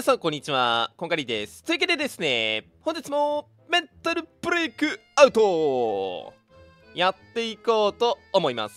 皆さん、こんにちは。こんがりです。というわけでですね、本日もメンタルブレイクアウトやっていこうと思います。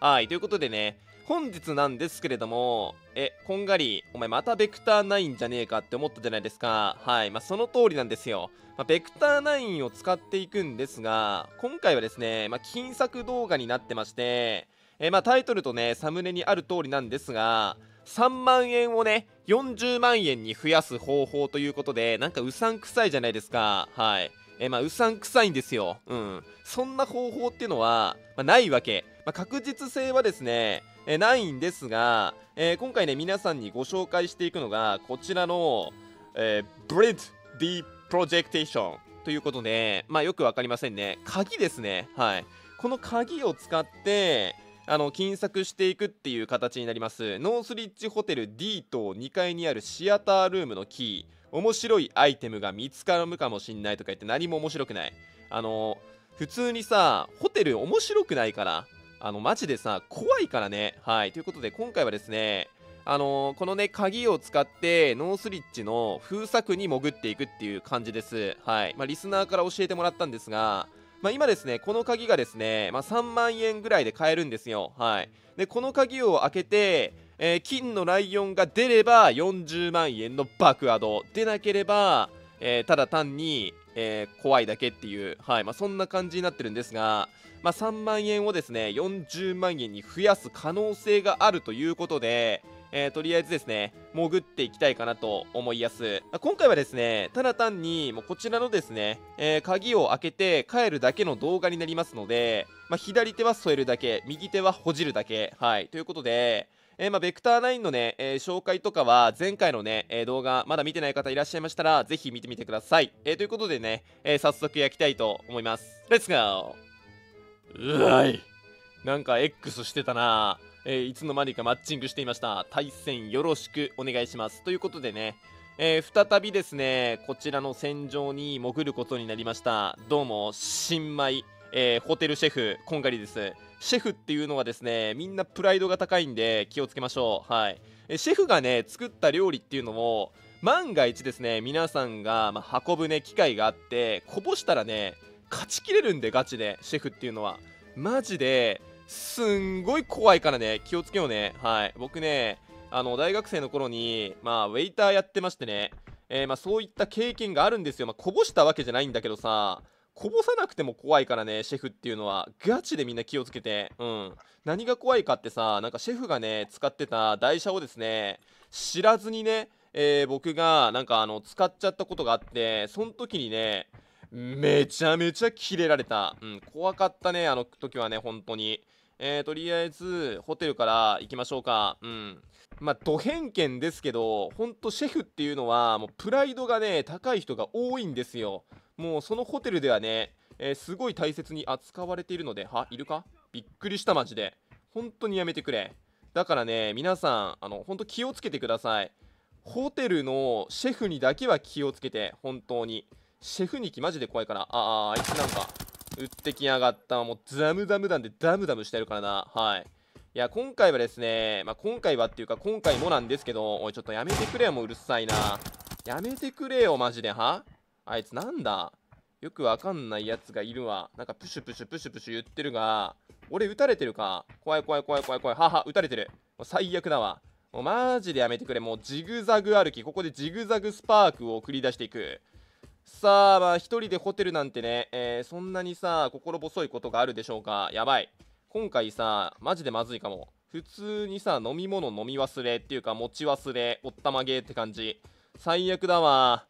はい、ということでね、本日なんですけれども、え、こんがり、お前またベクター9じゃねえかって思ったじゃないですか。はい、まあ、その通りなんですよ。まあ、ベクター9を使っていくんですが、今回はですね、まあ、金作動画になってまして、え、まあ、タイトルとね、サムネにある通りなんですが、3万円をね、40万円に増やす方法ということで、なんかうさんくさいじゃないですか。はい。えまあ、うさんくさいんですよ。うん。そんな方法っていうのは、まあ、ないわけ。まあ、確実性はですね、えないんですが、えー、今回ね、皆さんにご紹介していくのが、こちらの、えー、ブレッド・ディ・プロジェクテーションということで、まあ、よくわかりませんね。鍵ですね。はい。この鍵を使って、あの金策していくっていう形になりますノースリッジホテル D 棟2階にあるシアタールームのキー面白いアイテムが見つかるかもしんないとか言って何も面白くないあの普通にさホテル面白くないからあのマジでさ怖いからねはいということで今回はですねあのー、このね、鍵を使って、ノースリッチの封鎖区に潜っていくっていう感じです。はい。まあ、リスナーから教えてもらったんですが、まあ、今ですねこの鍵がですね、まあ、3万円ぐらいで買えるんですよはいでこの鍵を開けて、えー、金のライオンが出れば40万円の爆アド出なければ、えー、ただ単に、えー、怖いだけっていう、はいまあ、そんな感じになってるんですが、まあ、3万円をですね40万円に増やす可能性があるということで、えー、とりあえずですね、潜っていきたいかなと思いやす。今回はですね、ただ単に、もうこちらのですね、えー、鍵を開けて帰るだけの動画になりますので、まあ、左手は添えるだけ、右手はほじるだけ。はい。ということで、えー、まあ、ベクター9のね、えー、紹介とかは、前回のね、えー、動画、まだ見てない方いらっしゃいましたら、ぜひ見てみてください。えということでね、え早速焼きたいと思います。レッツゴーうわい。なんか X してたなえー、いつの間にかマッチングしていました。対戦よろしくお願いします。ということでね、えー、再びですね、こちらの戦場に潜ることになりました。どうも、新米、えー、ホテルシェフ、こんがりです。シェフっていうのはですね、みんなプライドが高いんで気をつけましょう。はい。えシェフがね、作った料理っていうのも、万が一ですね、皆さんが、まあ、運ぶね、機会があって、こぼしたらね、勝ちきれるんで、ガチで、シェフっていうのは。マジで、すんごい怖いからね、気をつけようね。はい。僕ね、あの、大学生の頃に、まあ、ウェイターやってましてね、えー、まあ、そういった経験があるんですよ。まあ、こぼしたわけじゃないんだけどさ、こぼさなくても怖いからね、シェフっていうのは。ガチでみんな気をつけて。うん。何が怖いかってさ、なんかシェフがね、使ってた台車をですね、知らずにね、えー、僕がなんかあの、使っちゃったことがあって、その時にね、めちゃめちゃキレられた。うん、怖かったね、あの時はね、本当に。えー、とりあえず、ホテルから行きましょうか。うん。まあ、ド偏見ですけど、ほんとシェフっていうのは、もうプライドがね、高い人が多いんですよ。もうそのホテルではね、えー、すごい大切に扱われているので、はいるかびっくりした、マジで。本当にやめてくれ。だからね、皆さん、あの、ほんと気をつけてください。ホテルのシェフにだけは気をつけて、本当に。シェフに来マジで怖いから。ああ、あいつなんか、打ってきやがった。もうザムザムんでダムダムしてるからな。はい。いや、今回はですね、まあ、今回はっていうか、今回もなんですけど、おい、ちょっとやめてくれよ、もううるさいな。やめてくれよ、マジで、はあいつなんだよくわかんないやつがいるわ。なんかプシュプシュプシュプシュ言ってるが、俺撃たれてるか。怖い怖い怖い怖い怖い。はは、撃たれてる。もう最悪だわ。もうマジでやめてくれ。もうジグザグ歩き。ここでジグザグスパークを送り出していく。さあ、まあ、一人でホテルなんてね、えー、そんなにさ、心細いことがあるでしょうか。やばい。今回さ、マジでまずいかも。普通にさ、飲み物飲み忘れっていうか、持ち忘れ、おったまげって感じ。最悪だわ。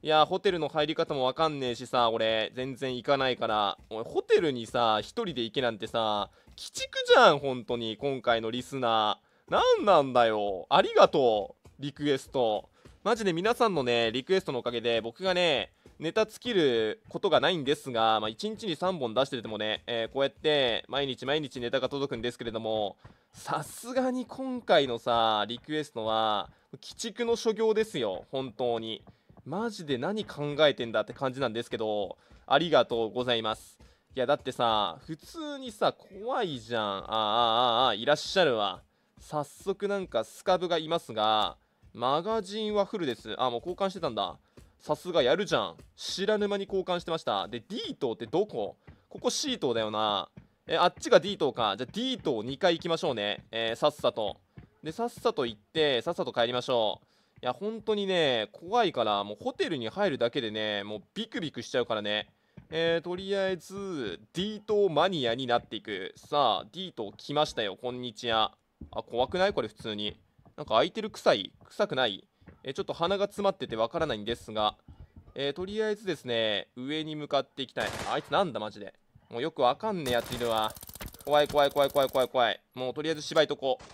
いや、ホテルの入り方もわかんねえしさ、俺、全然行かないから。おい、ホテルにさ、一人で行けなんてさ、鬼畜じゃん、本当に、今回のリスナー。なんなんだよ。ありがとう、リクエスト。マジで皆さんのね、リクエストのおかげで、僕がね、ネタ尽きることがないんですが、まあ、1日に3本出しててもね、えー、こうやって毎日毎日ネタが届くんですけれども、さすがに今回のさ、リクエストは、鬼畜の所業ですよ、本当に。マジで何考えてんだって感じなんですけど、ありがとうございます。いや、だってさ、普通にさ、怖いじゃん。ああ、ああ、あいらっしゃるわ。早速なんかスカブがいますが、マガジンはフルです。あ、もう交換してたんだ。さすがやるじゃん。知らぬ間に交換してました。で、D 棟ってどこここ C 棟だよな。え、あっちが D 棟か。じゃあ D 棟2回行きましょうね。えー、さっさと。で、さっさと行って、さっさと帰りましょう。いや、本当にね、怖いから、もうホテルに入るだけでね、もうビクビクしちゃうからね。えー、とりあえず、D 棟マニアになっていく。さあ、D 棟来ましたよ。こんにちは。あ、怖くないこれ普通に。なんか空いてる臭い臭くないえちょっと鼻が詰まっててわからないんですが、えー、とりあえずですね、上に向かっていきたい。あいつなんだマジで。もうよくわかんねえやついるわ。怖い怖い怖い怖い怖い怖い。もうとりあえず芝居とこう。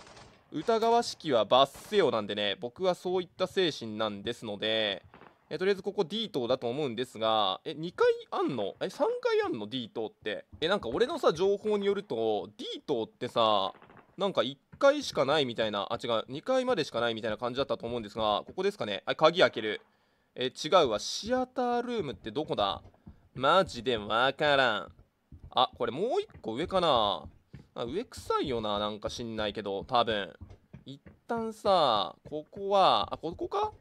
疑わしきは罰せよなんでね、僕はそういった精神なんですので、えとりあえずここ D 棟だと思うんですが、え、2回あんのえ、3回あんの ?D 棟って。え、なんか俺のさ、情報によると、D 棟ってさ、なんか1回しかないみたいな、あ、違う、2回までしかないみたいな感じだったと思うんですが、ここですかね。はい、鍵開ける。え、違うわ。シアタールームってどこだマジでわからん。あ、これもう1個上かな。あ上臭いよな、なんか知んないけど、多分。一旦さ、ここは、あ、ここか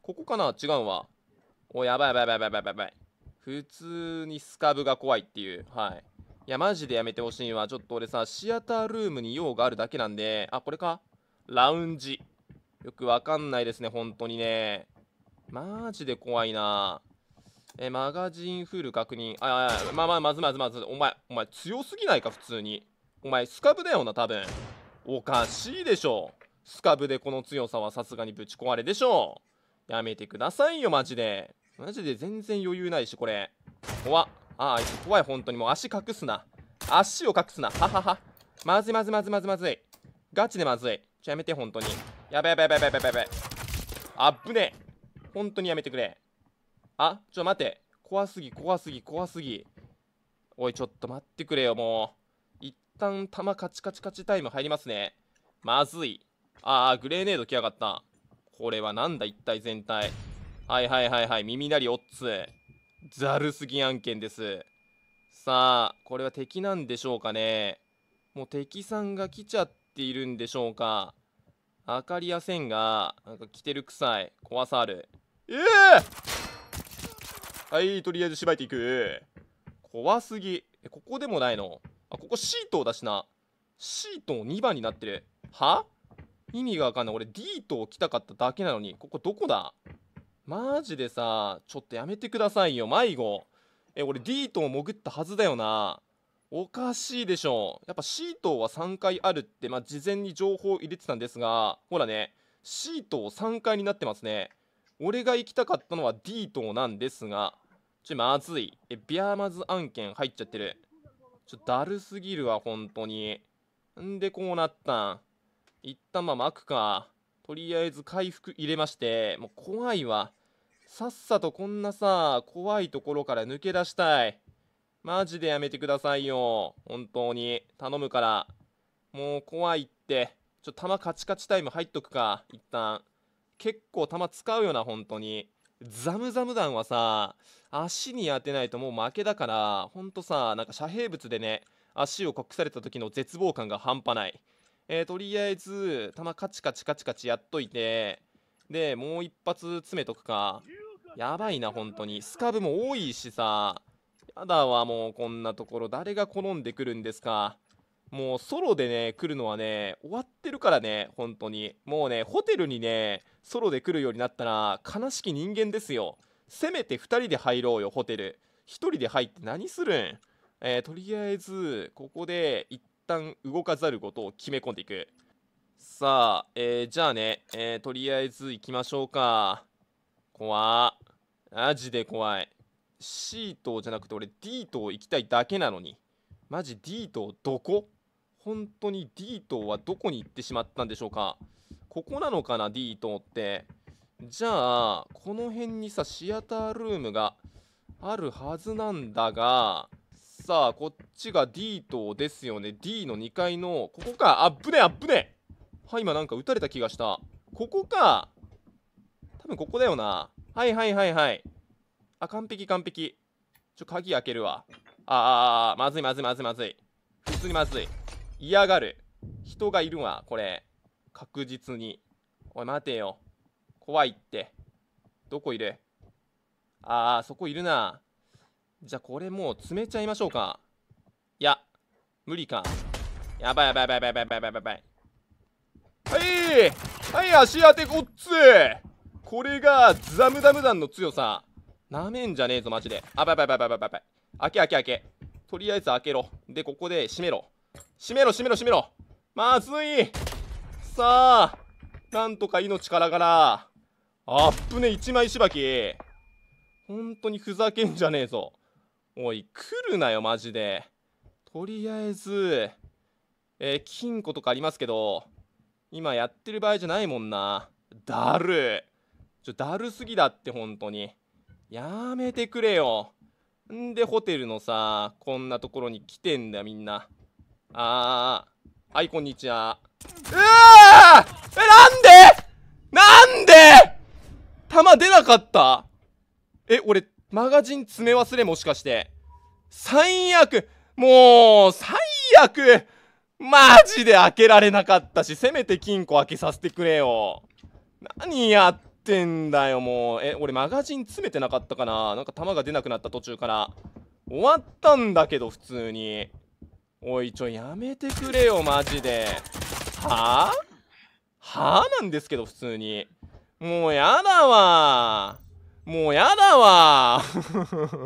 ここかな違うわ。お、やばいやばいやばいやばいやばい。普通にスカブが怖いっていう。はい。いや、マジでやめてほしいわ。ちょっと俺さ、シアタールームに用があるだけなんで、あ、これかラウンジ。よくわかんないですね、本当にね。マジで怖いなえ、マガジンフール確認。あ、あ、まあまあ、まずまずまず。お前、お前強すぎないか、普通に。お前、スカブだよな、多分。おかしいでしょ。スカブでこの強さはさすがにぶち壊れでしょ。やめてくださいよ、マジで。マジで全然余裕ないし、これ。怖っ。ああ怖い本当にもう足隠すな足を隠すなはははまずいまずいまずいまずいまずいガチでまずいちょやめて本当にやべやべやべやべやべやべあっぶね本当にやめてくれあちょ待て怖すぎ怖すぎ怖すぎおいちょっと待ってくれよもう一旦弾カチカチカチタイム入りますねまずいああグレーネード来やがったこれはなんだ一体全体はいはいはいはい耳鳴りオッツザルすぎ案件ですさあこれは敵なんでしょうかねもう敵さんが来ちゃっているんでしょうか明かりやせんがなんか着てる臭い怖さあるええー、はいとりあえずしばいていく怖すぎえここでもないのあここシートを出しなシート2番になってるは意味がわかんない俺 D と来たかっただけなのにここどこだマジでさちょっとやめてくださいよ迷子え俺 D を潜ったはずだよなおかしいでしょやっぱシートは3回あるってまあ、事前に情報を入れてたんですがほらねシトを3階になってますね俺が行きたかったのは D 棟なんですがちょまずいえビアマズ案件入っちゃってるちょだるすぎるわ本当にんでこうなったん一旦まあ巻くかとりあえず回復入れまして、もう怖いわ。さっさとこんなさ、怖いところから抜け出したい。マジでやめてくださいよ。本当に。頼むから。もう怖いって。ちょ、っと弾カチカチタイム入っとくか。一旦。結構弾使うよな、本当に。ザムザム弾はさ、足に当てないともう負けだから、ほんとさ、なんか遮蔽物でね、足を隠された時の絶望感が半端ない。えー、とりあえず、弾カチカチカチカチやっといて、で、もう一発詰めとくか。やばいな、本当に。スカブも多いしさ。やだわ、もうこんなところ。誰が好んでくるんですか。もうソロでね、来るのはね、終わってるからね、本当に。もうね、ホテルにね、ソロで来るようになったら、悲しき人間ですよ。せめて2人で入ろうよ、ホテル。1人で入って何するんえー、とりあえず、ここで一旦動かざることを決め込んでいくさあ、えー、じゃあね、えー、とりあえず行きましょうか怖マジで怖い C 棟じゃなくて俺 D 棟行きたいだけなのにマジ D 棟どこ本当に D 棟はどこに行ってしまったんでしょうかここなのかな D 棟ってじゃあこの辺にさシアタールームがあるはずなんだがさあ、こっちが D 棟ですよね。D の2階の、ここか。あっぶね、あっぶね。はい、今なんか撃たれた気がした。ここか。多分ここだよな。はいはいはいはい。あ、完璧完璧。ちょ、鍵開けるわ。あー、まずいまずいまずいまずい。普通にまずい。嫌がる。人がいるわ、これ。確実に。おい、待てよ。怖いって。どこいるああそこいるな。じゃあこれもう詰めちゃいましょうかいや無理かやばいやばいやばいやばいやばいやばいはいはい足当てこっつこれがザムダム弾の強さなめんじゃねえぞマジであばいばいばいばいばいばい開け開け開けとりあえず開けろでここで閉めろ閉めろ閉めろ閉めろまずいさあなんとか命からがらあっぶね一枚しばき本当にふざけんじゃねえぞおい、来るなよ、マジで。とりあえず、えー、金庫とかありますけど、今やってる場合じゃないもんな。だる。ちょ、だるすぎだって、本当に。やめてくれよ。んで、ホテルのさ、こんなところに来てんだよ、みんな。あー、はい、こんにちは。うわーえ、なんでなんで弾出なかったえ、俺、マガジン詰め忘れもしかして最悪もう最悪マジで開けられなかったしせめて金庫開けさせてくれよ何やってんだよもうえ俺マガジン詰めてなかったかななんか弾が出なくなった途中から終わったんだけど普通においちょやめてくれよマジではあはあなんですけど普通にもうやだわもうやだわ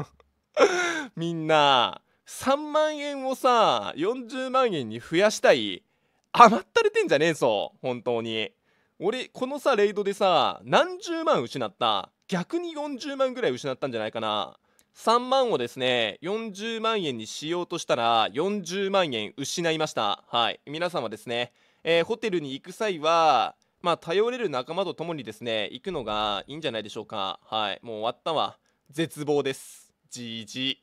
みんな3万円をさ40万円に増やしたい余ったれてんじゃねえぞ本当に俺このさレイドでさ何十万失った逆に40万ぐらい失ったんじゃないかな3万をですね40万円にしようとしたら40万円失いましたはい皆さんはですね、えー、ホテルに行く際はまあ、頼れる仲間と共にですね、行くのがいいんじゃないでしょうか。はい。もう終わったわ。絶望です。じいじ。